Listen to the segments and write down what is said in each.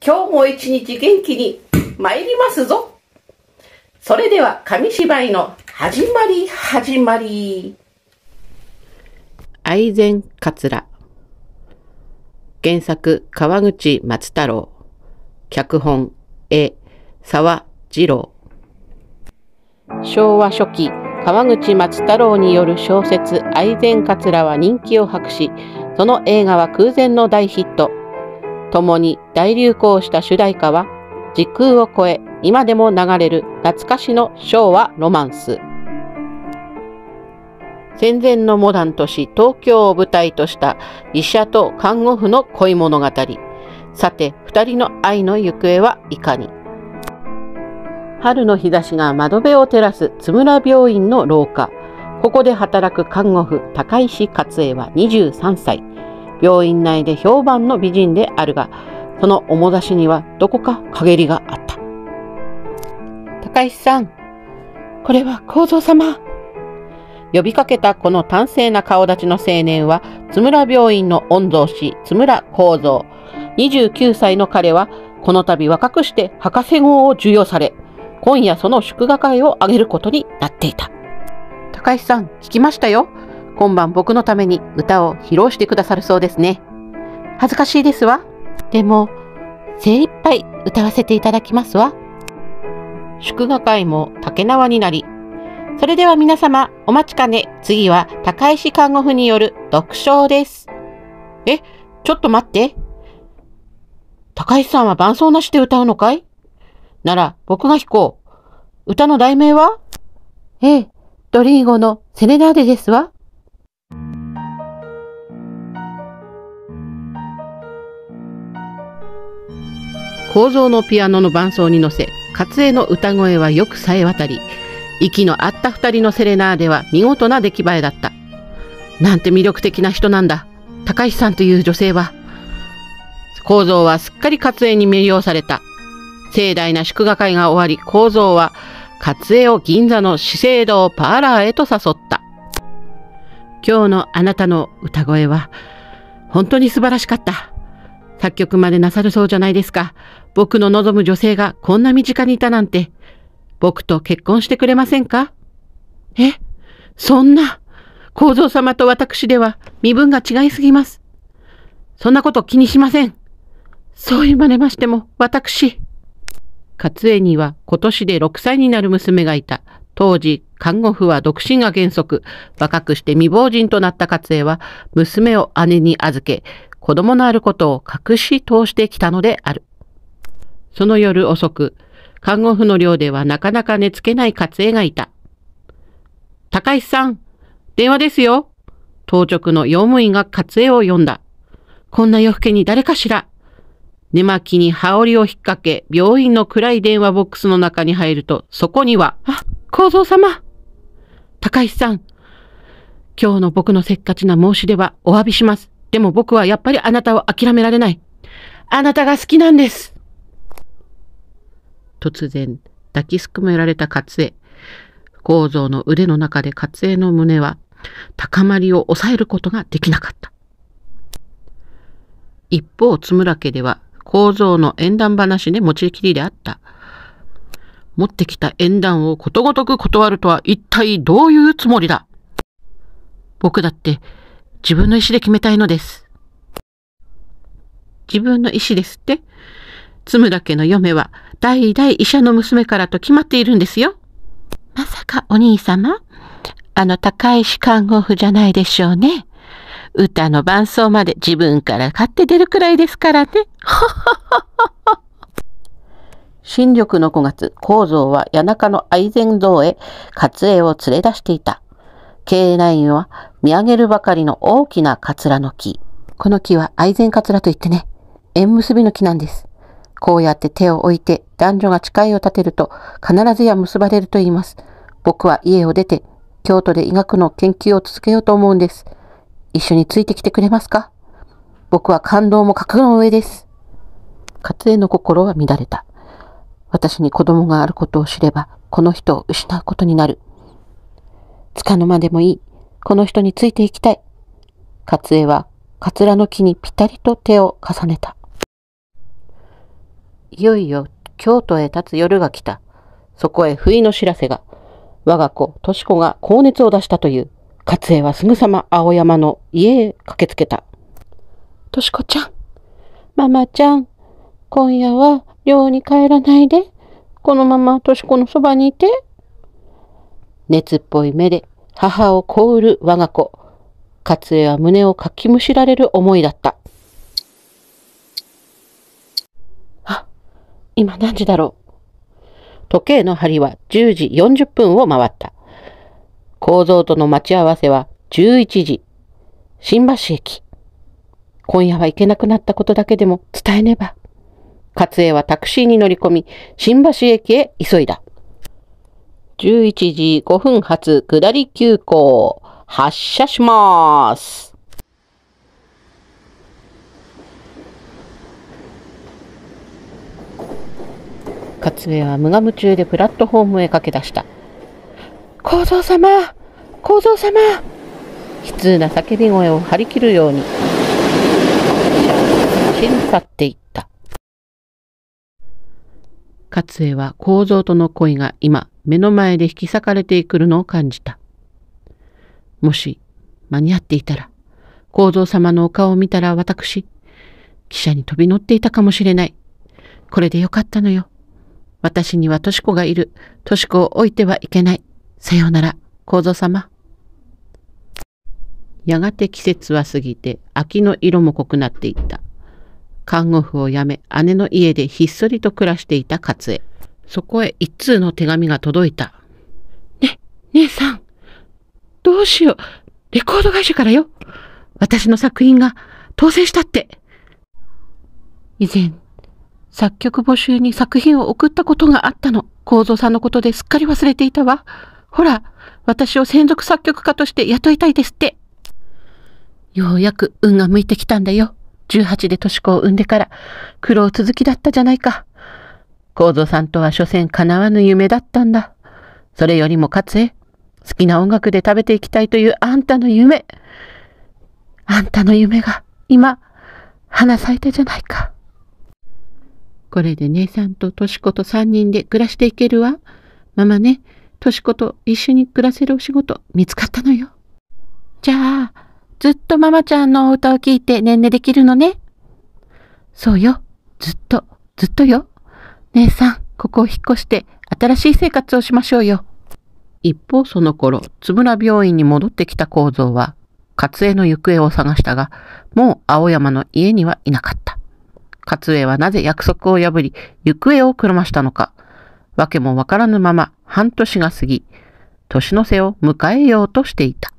今日も一日元気に参りますぞそれでは紙芝居の始まり始まり愛禅桂原作川口松太郎脚本絵沢二郎昭和初期川口松太郎による小説「愛禅桂は人気を博しその映画は空前の大ヒット共に大流行した主題歌は、時空を超え今でも流れる懐かしの昭和ロマンス。戦前のモダン都市東京を舞台とした医者と看護婦の恋物語。さて、二人の愛の行方はいかに春の日差しが窓辺を照らす津村病院の廊下。ここで働く看護婦高石勝恵は23歳。病院内で評判の美人であるが、その面出しにはどこか陰りがあった。高石さん、これは構造様。呼びかけたこの端正な顔立ちの青年は、津村病院の御曹司、津村幸三。29歳の彼は、この度若くして博士号を授与され、今夜その祝賀会を挙げることになっていた。高石さん、聞きましたよ。今晩僕のために歌を披露してくださるそうですね。恥ずかしいですわ。でも、精一杯歌わせていただきますわ。祝賀会も竹縄になり、それでは皆様、お待ちかね。次は高石看護婦による読唱です。え、ちょっと待って。高石さんは伴奏なしで歌うのかいなら、僕が弾こう。歌の題名はええ、ドリーゴのセレナーデですわ。構造のピアノの伴奏に乗せ、活絵の歌声はよく冴え渡り、息の合った2人のセレナーデは見事な出来栄えだった。なんて魅力的な人なんだ。高橋さんという女性は。構造はすっかり活絵に魅了された。盛大な祝賀会が終わり、構造は活絵を銀座の資生堂パーラーへと誘った。今日のあなたの歌声は本当に素晴らしかった。作曲までなさるそうじゃないですか。僕の望む女性がこんな身近にいたなんて、僕と結婚してくれませんかえ、そんな、幸三様と私では身分が違いすぎます。そんなこと気にしません。そう言われましても、私。勝江には今年で6歳になる娘がいた。当時、看護婦は独身が原則。若くして未亡人となった勝江は、娘を姉に預け、子供のあることを隠し通してきたのである。その夜遅く、看護婦の寮ではなかなか寝つけない活絵がいた。高石さん、電話ですよ。当直の用務員が勝絵を呼んだ。こんな夜更けに誰かしら。寝巻きに羽織を引っ掛け、病院の暗い電話ボックスの中に入ると、そこには、あ、構造様高石さん、今日の僕のせっかちな申し出はお詫びします。でも僕はやっぱりあなたを諦められない。あなたが好きなんです。突然、抱きすくめられた勝江。構造の腕の中で勝江の胸は高まりを抑えることができなかった。一方、津村家では構造の縁談話で持ちきりであった。持ってきた縁談をことごとく断るとは一体どういうつもりだ僕だって自分の意思で決めたいのです。自分の意思ですってむだけの嫁は代々医者の娘からと決まっているんですよ。まさかお兄様あの高石看護婦じゃないでしょうね。歌の伴奏まで自分から買って出るくらいですからね。新緑の5月、構造は谷中の愛禅堂へ活江を連れ出していた。K9 は見上げるばかりの大きなカツラの木。この木は愛禅カツラといってね、縁結びの木なんです。こうやって手を置いて男女が誓いを立てると必ずや結ばれると言います。僕は家を出て京都で医学の研究を続けようと思うんです。一緒についてきてくれますか僕は感動も覚悟の上です。カツての心は乱れた。私に子供があることを知れば、この人を失うことになる。つかの間でもいい。この人についていきたい。かつえは、かつらの木にぴたりと手を重ねた。いよいよ、京都へ立つ夜が来た。そこへ不意の知らせが。我が子、とし子が高熱を出したという。かつえはすぐさま青山の家へ駆けつけた。とし子ちゃん、ママちゃん、今夜は寮に帰らないで。このままとし子のそばにいて。熱っぽい目で母を凍る我が子。勝恵は胸をかきむしられる思いだった。あ、今何時だろう。時計の針は10時40分を回った。構造との待ち合わせは11時。新橋駅。今夜は行けなくなったことだけでも伝えねば。勝恵はタクシーに乗り込み、新橋駅へ急いだ。11時5分発下り急行発車します。勝江は無我夢中でプラットホームへ駆け出した。構造様構造様悲痛な叫び声を張り切るように、走り去っていった。勝江は構造との恋が今、目の前で引き裂かれてくるのを感じた。もし間に合っていたら、幸三様のお顔を見たら私、汽車に飛び乗っていたかもしれない。これでよかったのよ。私にはとし子がいる。とし子を置いてはいけない。さようなら、幸三様。やがて季節は過ぎて、秋の色も濃くなっていった。看護婦を辞め、姉の家でひっそりと暮らしていた勝恵。そこへ一通の手紙が届いた。ね、姉さん。どうしよう。レコード会社からよ。私の作品が当選したって。以前、作曲募集に作品を送ったことがあったの。幸三さんのことですっかり忘れていたわ。ほら、私を専属作曲家として雇いたいですって。ようやく運が向いてきたんだよ。18で年子を産んでから苦労続きだったじゃないか。幸三さんとは所詮叶わぬ夢だったんだ。それよりも勝つ好きな音楽で食べていきたいというあんたの夢。あんたの夢が今、花咲いたじゃないか。これで姉さんと年子と3人で暮らしていけるわ。ママね、とし子と一緒に暮らせるお仕事見つかったのよ。じゃあ、ずっとママちゃんのお歌を聴いて年々できるのね。そうよ。ずっと、ずっとよ。姉さん、ここを引っ越して新しい生活をしましょうよ。一方その頃、津村病院に戻ってきた構造は、勝江の行方を探したが、もう青山の家にはいなかった。勝江はなぜ約束を破り、行方をくらましたのか、わけもわからぬまま半年が過ぎ、年の瀬を迎えようとしていた。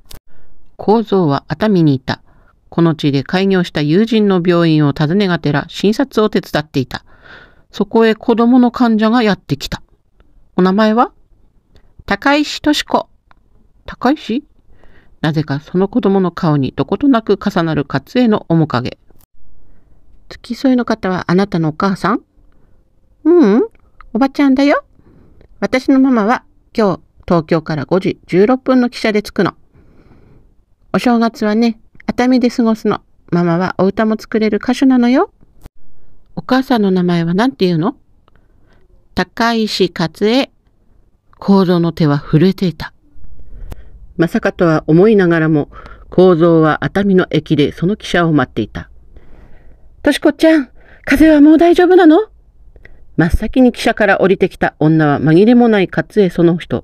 構造は熱海にいた。この地で開業した友人の病院を訪ねがてら診察を手伝っていた。そこへ子供の患者がやってきた。お名前は高石敏子。高石なぜかその子供の顔にどことなく重なる活絵の面影。付き添いの方はあなたのお母さんううん、おばちゃんだよ。私のママは今日東京から5時16分の汽車で着くの。お正月はね、熱海で過ごすの。ママはお歌も作れる歌手なのよ。母さんの名前は何て言うの高石勝恵。構造の手は震えていた。まさかとは思いながらも、構造は熱海の駅でその汽車を待っていた。としこちゃん、風はもう大丈夫なの真っ先に汽車から降りてきた女は紛れもない勝恵その人。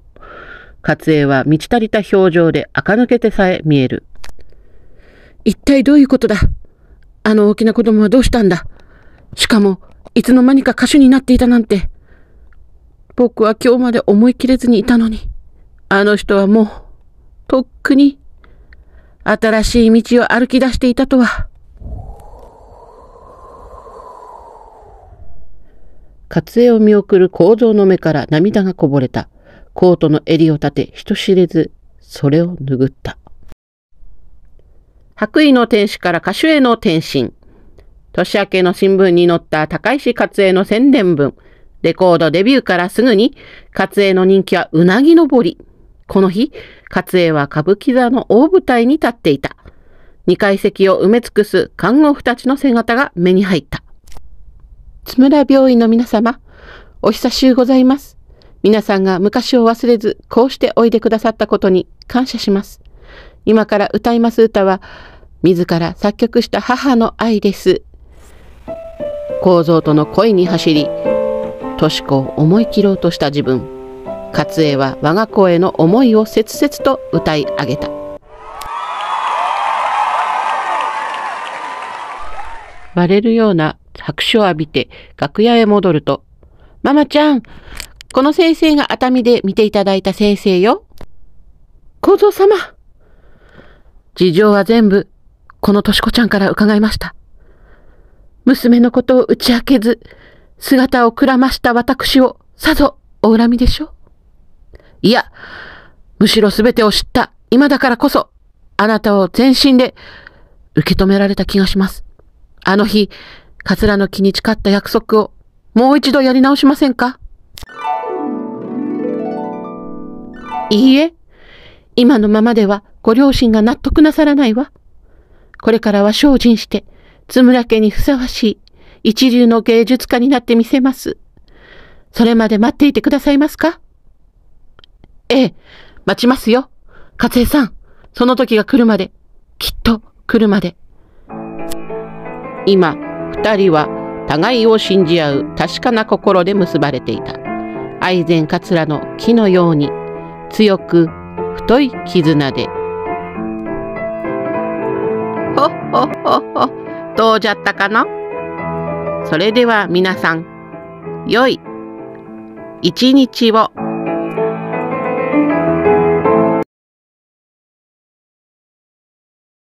勝恵は満ち足りた表情で垢抜けてさえ見える。一体どういうことだあの大きな子供はどうしたんだしかも、いつの間にか歌手になっていたなんて。僕は今日まで思い切れずにいたのに、あの人はもう、とっくに、新しい道を歩き出していたとは。活影を見送る構造の目から涙がこぼれた。コートの襟を立て、人知れず、それを拭った。白衣の天使から歌手への転身。年明けの新聞に載った高石勝恵の宣伝文。レコードデビューからすぐに、勝恵の人気はうなぎ登り。この日、勝恵は歌舞伎座の大舞台に立っていた。二階席を埋め尽くす看護婦たちの姿が目に入った。津村病院の皆様、お久しゅうございます。皆さんが昔を忘れず、こうしておいでくださったことに感謝します。今から歌います歌は、自ら作曲した母の愛です構造との恋に走り、とし子を思い切ろうとした自分、勝恵は我が子への思いを切々と歌い上げた。バレるような拍手を浴びて楽屋へ戻ると、ママちゃん、この先生が熱海で見ていただいた先生よ。構造様。事情は全部、このとしちゃんから伺いました。娘のことを打ち明けず、姿をくらました私をさぞお恨みでしょう。いや、むしろ全てを知った今だからこそ、あなたを全身で受け止められた気がします。あの日、カツラの木に誓った約束をもう一度やり直しませんかいいえ、今のままではご両親が納得なさらないわ。これからは精進して、津村家にふさわしい一流の芸術家になってみせます。それまで待っていてくださいますかええ、待ちますよ。かつえさん、その時が来るまで、きっと来るまで。今、二人は互いを信じ合う確かな心で結ばれていた。愛禅桂の木のように、強く太い絆で。ほっほっほっほっ。どうじゃったかのそれでは皆さん、良い一日を